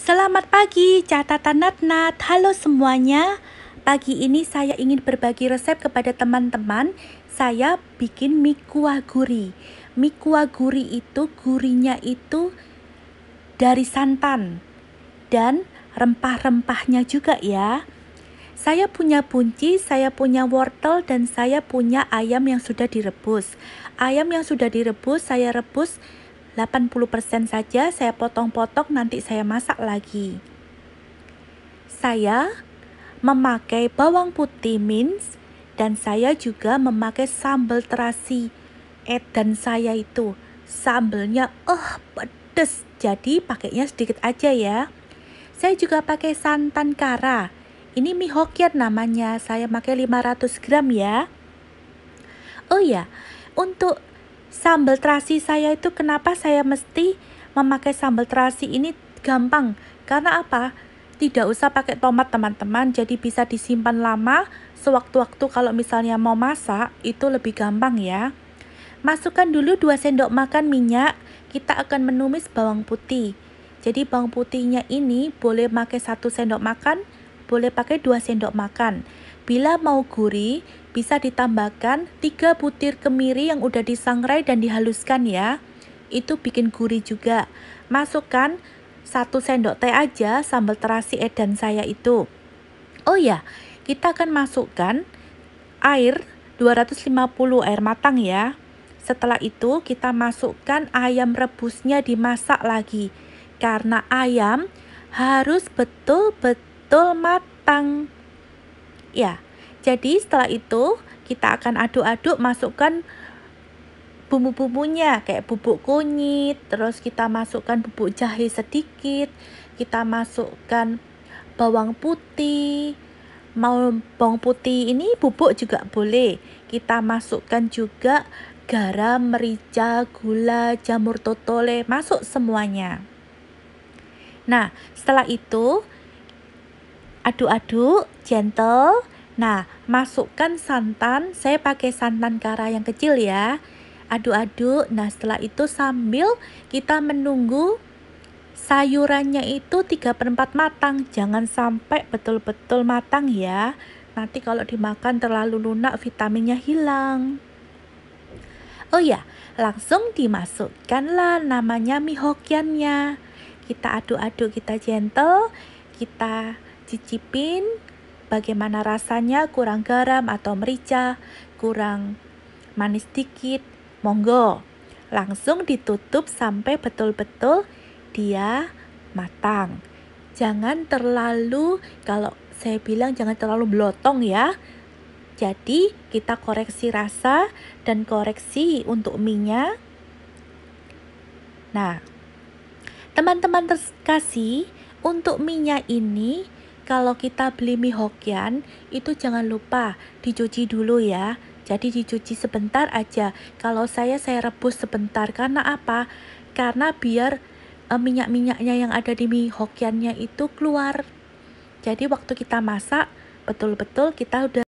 Selamat pagi, catatan nat. Halo semuanya. Pagi ini saya ingin berbagi resep kepada teman-teman. Saya bikin mie kuah gurih. Mie kuah gurih itu gurinya itu dari santan dan rempah-rempahnya juga ya. Saya punya bunci, saya punya wortel dan saya punya ayam yang sudah direbus. Ayam yang sudah direbus saya rebus 80% saja saya potong-potong nanti saya masak lagi. Saya memakai bawang putih mince dan saya juga memakai sambal terasi. Edan saya itu sambalnya, eh uh, pedes. Jadi pakainya sedikit aja ya. Saya juga pakai santan kara. Ini mie Hokkien namanya. Saya pakai 500 gram ya. Oh ya, untuk sambal terasi saya itu kenapa saya mesti memakai sambal terasi ini gampang karena apa tidak usah pakai tomat teman-teman jadi bisa disimpan lama sewaktu-waktu kalau misalnya mau masak itu lebih gampang ya masukkan dulu 2 sendok makan minyak kita akan menumis bawang putih jadi bawang putihnya ini boleh pakai 1 sendok makan boleh pakai 2 sendok makan bila mau gurih bisa ditambahkan 3 butir kemiri yang udah disangrai dan dihaluskan ya. Itu bikin gurih juga. Masukkan 1 sendok teh aja sambal terasi edan saya itu. Oh ya, kita akan masukkan air 250 air matang ya. Setelah itu kita masukkan ayam rebusnya dimasak lagi. Karena ayam harus betul-betul matang. Ya, jadi setelah itu kita akan aduk-aduk masukkan bumbu-bumbunya kayak bubuk kunyit, terus kita masukkan bubuk jahe sedikit, kita masukkan bawang putih. Mau bawang putih ini bubuk juga boleh. Kita masukkan juga garam, merica, gula, jamur totole, masuk semuanya. Nah, setelah itu aduk-aduk gentle Nah, masukkan santan. Saya pakai santan kara yang kecil ya. Aduk-aduk. Nah, setelah itu sambil kita menunggu sayurannya itu 3 per 4 matang. Jangan sampai betul-betul matang ya. Nanti kalau dimakan terlalu lunak vitaminnya hilang. Oh ya, langsung dimasukkanlah namanya mie Hokiannya. Kita aduk-aduk, kita gentle, kita cicipin, bagaimana rasanya kurang garam atau merica, kurang manis dikit, monggo. Langsung ditutup sampai betul-betul dia matang. Jangan terlalu kalau saya bilang jangan terlalu blotong ya. Jadi kita koreksi rasa dan koreksi untuk minyak. Nah, teman-teman terkasih, untuk minyak ini kalau kita beli mie Hokian, itu jangan lupa dicuci dulu ya. Jadi dicuci sebentar aja. Kalau saya saya rebus sebentar karena apa? Karena biar eh, minyak-minyaknya yang ada di mie Hokiannya itu keluar. Jadi waktu kita masak betul-betul kita udah